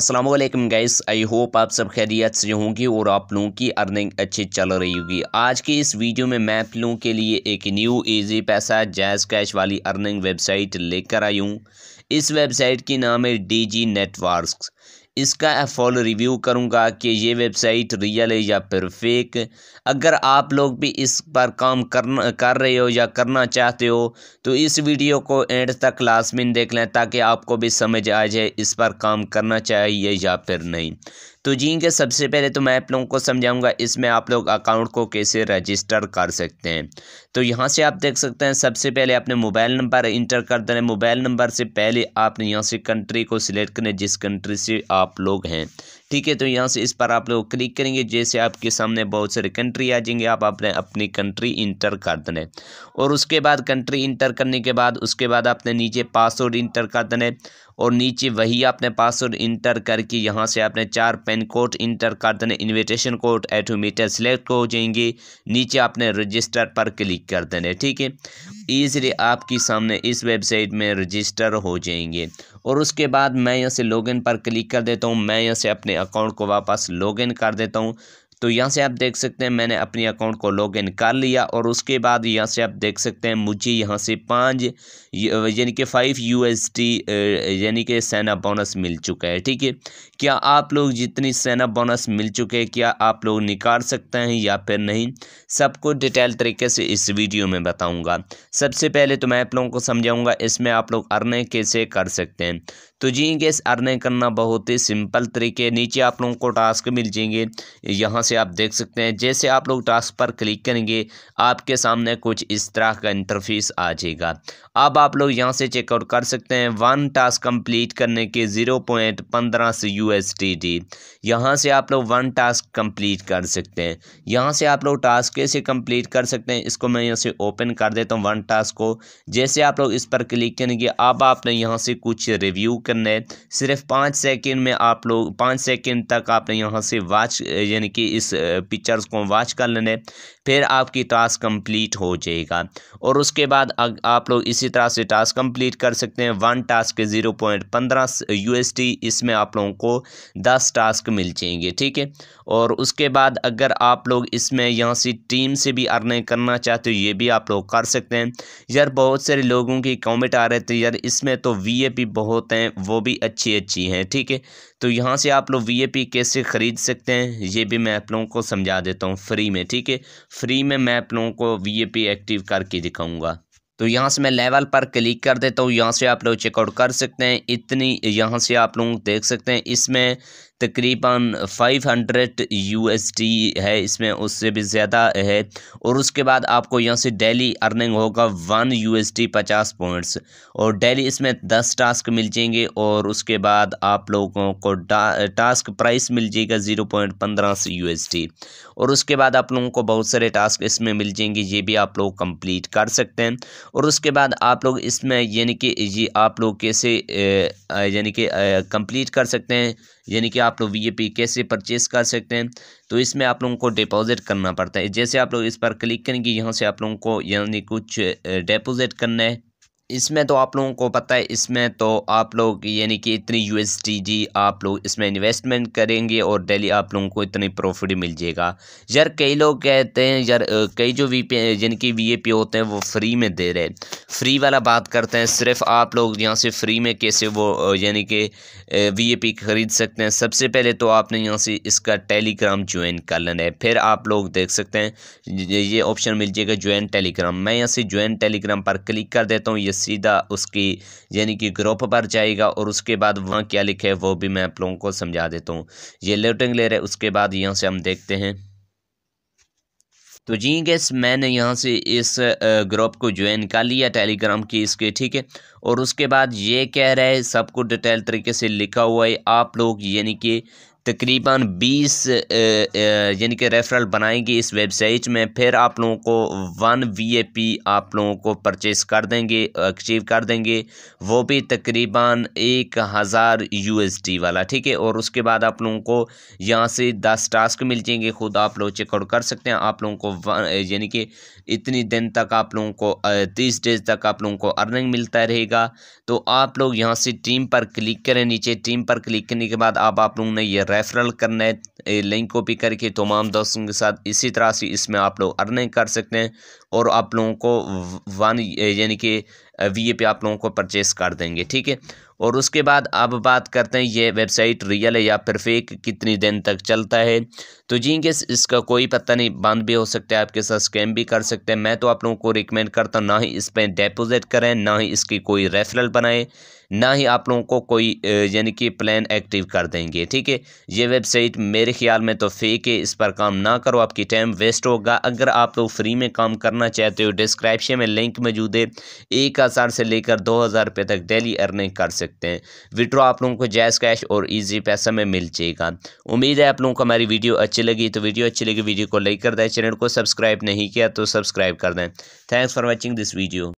Aslam guys I hope आप सब खैरियत से होंगी और आप लोगों की अर्निंग अच्छी चल रही होगी आज के इस वीडियो में मैं आप लोगों के लिए एक न्यू इजी पैसा जैज़ कैश वाली अर्निंग वेबसाइट लेकर आई हूँ इस वेबसाइट की नाम है डी जी नेटवर्क इसका फॉलो रिव्यू करूंगा कि ये वेबसाइट रियल है या फिर फेक अगर आप लोग भी इस पर काम करना कर रहे हो या करना चाहते हो तो इस वीडियो को एंड तक लास्ट में देख लें ताकि आपको भी समझ आ जाए इस पर काम करना चाहिए या फिर नहीं तो जी के सबसे पहले तो मैं आप लोगों को समझाऊंगा इसमें आप लोग अकाउंट को कैसे रजिस्टर कर सकते हैं तो यहाँ से आप देख सकते हैं सबसे पहले आपने मोबाइल नंबर इंटर कर देना है मोबाइल नंबर से पहले आपने यहाँ से कंट्री को सिलेक्ट करना है जिस कंट्री से आप लोग हैं ठीक है तो यहाँ से इस पर आप लोग क्लिक करेंगे जैसे आपके सामने बहुत सारे कंट्री आ जाएंगे आप अपने अपनी कंट्री इंटर कर देना है और उसके बाद कंट्री इंटर करने के बाद उसके बाद आपने नीचे पासवर्ड इंटर कर देना है और नीचे वही आपने पासवर्ड इंटर करके यहाँ से आपने चार पेन कोड इंटर कर देने इन्विटेशन कोड एटोमीटर सेलेक्ट हो जाएंगे नीचे आपने रजिस्टर पर क्लिक कर देने ठीक है ईजिली आपकी सामने इस वेबसाइट में रजिस्टर हो जाएंगे और उसके बाद मैं यहाँ से लॉगिन पर क्लिक कर देता हूँ मैं यहाँ से अपने अकाउंट को वापस लॉगिन कर देता हूँ तो यहाँ से आप देख सकते हैं मैंने अपने अकाउंट को लॉग इन कर लिया और उसके बाद यहाँ से आप देख सकते हैं मुझे यहाँ से पाँच यानी कि फाइव यू एस टी यानी कि सेना बोनस मिल चुका है ठीक है क्या आप लोग जितनी सेना बोनस मिल चुके हैं क्या आप लोग निकाल सकते हैं या फिर नहीं सबको डिटेल तरीके से इस वीडियो में बताऊँगा सबसे पहले तो मैं आप लोगों को समझाऊँगा इसमें आप लोग अर्निंग कैसे कर सकते हैं तो जी गैस अर्निंग करना बहुत ही सिंपल तरीके नीचे आप लोगों को टास्क मिल जाएंगे यहाँ से से आप देख सकते हैं जैसे आप लोग टास्क पर क्लिक करेंगे आपके सामने कुछ इस तरह का इंटरफेस आ जाएगा अब आप लोग यहाँ से चेकआउट कर सकते हैं वन टास्क कंप्लीट करने के ज़ीरो पॉइंट पंद्रह से यू एस टी डी यहाँ से आप लोग वन टास्क कंप्लीट कर सकते हैं यहाँ से आप लोग टास्क कैसे कंप्लीट कर सकते हैं इसको मैं यहाँ से ओपन कर देता हूँ वन टास्क को जैसे आप लोग इस पर क्लिक करेंगे अब आपने यहाँ से कुछ रिव्यू करना है सिर्फ पाँच सेकेंड में आप लोग पाँच सेकेंड तक आपने यहाँ से वाच यानी कि इस इस पिक्चर्स को वॉच कर लेने फिर आपकी टास्क कंप्लीट हो जाएगा और उसके बाद आप लोग इसी तरह से टास्क कंप्लीट कर सकते हैं वन टास्क के ज़ीरो पॉइंट पंद्रह यू इसमें आप लोगों को दस टास्क मिल जाएंगे ठीक है और उसके बाद अगर आप लोग इसमें यहाँ से टीम से भी अर्निंग करना चाहते हो ये भी आप लोग कर सकते हैं यार बहुत सारे लोगों की कॉमेंट आ रहे थे यार इसमें तो वी बहुत हैं वो भी अच्छी अच्छी हैं ठीक है तो यहाँ से आप लोग वी कैसे ख़रीद सकते हैं ये भी मैं आप लोगों को समझा देता हूँ फ्री में ठीक है फ्री में मैं आप लोगों को वी एक्टिव करके दिखाऊंगा तो यहाँ से मैं लेवल पर क्लिक कर देता हूँ यहाँ से आप लोग चेकआउट कर सकते हैं इतनी यहाँ से आप लोग देख सकते हैं इसमें तकरीबन फाइव हंड्रेड यू है इसमें उससे भी ज़्यादा है और उसके बाद आपको यहाँ से डेली अर्निंग होगा वन यू एस पचास पॉइंट्स और डेली इसमें दस टास्क मिल जाएंगे और उसके बाद आप लोगों को टास्क प्राइस मिल जाएगा ज़ीरो पॉइंट पंद्रह से यू और उसके बाद आप लोगों को बहुत सारे टास्क इसमें मिल जाएंगे ये भी आप लोग कंप्लीट कर सकते हैं और उसके बाद आप लोग इसमें यानी कि ये आप लोग कैसे यानी कि कंप्लीट कर सकते हैं यानी कि आप लोग पी कैसे परचेस कर सकते हैं तो इसमें आप लोगों को डिपॉजिट करना पड़ता है जैसे आप लोग इस पर क्लिक करेंगे यहाँ से आप लोगों को यानी कुछ डिपॉजिट करना है इसमें तो आप लोगों को पता है इसमें तो आप लोग यानी कि इतनी यू आप लोग इसमें इन्वेस्टमेंट करेंगे और डेली आप लोगों को इतनी प्रॉफिट मिल जाएगा यार कई लोग कहते हैं यार कई जो वी पी यानी कि वी ए पी होते हैं वो फ्री में दे रहे हैं फ्री वाला बात करते हैं सिर्फ आप लोग यहाँ से फ्री में कैसे वो यानी कि वी ए पी ख़रीद सकते हैं सबसे पहले तो आपने यहाँ से इसका टेलीग्राम ज्वाइन कर लेना है फिर आप लोग देख सकते हैं ये ऑप्शन मिल जाएगा ज्वाइन टेलीग्राम मैं यहाँ से ज्वाइन टेलीग्राम पर क्लिक कर देता हूँ ये सीधा उसकी यानी कि ग्रुप पर जाएगा और उसके बाद वहाँ क्या लिखे वो भी मैं आप लोगों को समझा देता हूँ ये लोटिंग ले रहे उसके बाद यहाँ से हम देखते हैं तो जी गैस मैंने यहाँ से इस ग्रुप को ज्वाइन कर लिया टेलीग्राम की इसके ठीक है और उसके बाद ये कह रहा है सब कुछ डिटेल तरीके से लिखा हुआ है आप लोग यानी कि तकरीबन 20 यानी कि रेफरल बनाएंगे इस वेबसाइट में फिर आप लोगों को वन वीएपी आप लोगों को परचेस कर देंगे अचीव कर देंगे वो भी तकरीबन एक हज़ार यू वाला ठीक है और उसके बाद आप लोगों को यहाँ से दस टास्क मिल जाएंगे ख़ुद आप लोग चेकआउट कर सकते हैं आप लोगों को यानी कि इतनी दिन तक आप लोगों को तीस डेज तक आप लोगों को अर्निंग मिलता रहेगा तो आप लोग यहाँ से टीम पर क्लिक करें नीचे टीम पर क्लिक करने के बाद आप आप लोगों ने यह रेफरल करने लिंक कॉपी करके तमाम दोस्तों के साथ इसी तरह से इसमें आप लोग अर्निंग कर सकते हैं और आप लोगों को वन यानी कि वी पे आप लोगों को परचेस कर देंगे ठीक है और उसके बाद अब बात करते हैं ये वेबसाइट रियल है या फिर फेक कितनी दिन तक चलता है तो जी गेस इसका कोई पता नहीं बंद भी हो सकता है आपके साथ स्कैम भी कर सकते हैं मैं तो आप लोगों को रिकमेंड करता हूँ ना ही इस पर डेपोज़िट करें ना ही इसकी कोई रेफरल बनाए ना ही आप लोगों को कोई यानी कि प्लान एक्टिव कर देंगे ठीक है ये वेबसाइट मेरे ख्याल में तो फेक है इस पर काम ना करो आपकी टाइम वेस्ट होगा अगर आप लोग फ्री में काम करना चाहते हो डिस्क्रिप्शन में लिंक मौजूद है एक हज़ार से लेकर दो हज़ार रुपये तक डेली अर्निंग कर सकते सकते हैं विड्रो आप लोगों को जैस कैश और ईजी पैसा में मिल जाएगा उम्मीद है आप लोगों को हमारी वीडियो अच्छी लगी तो वीडियो अच्छी लगी वीडियो को लाइक कर दें चैनल को सब्सक्राइब नहीं किया तो सब्सक्राइब कर दें thanks for watching this video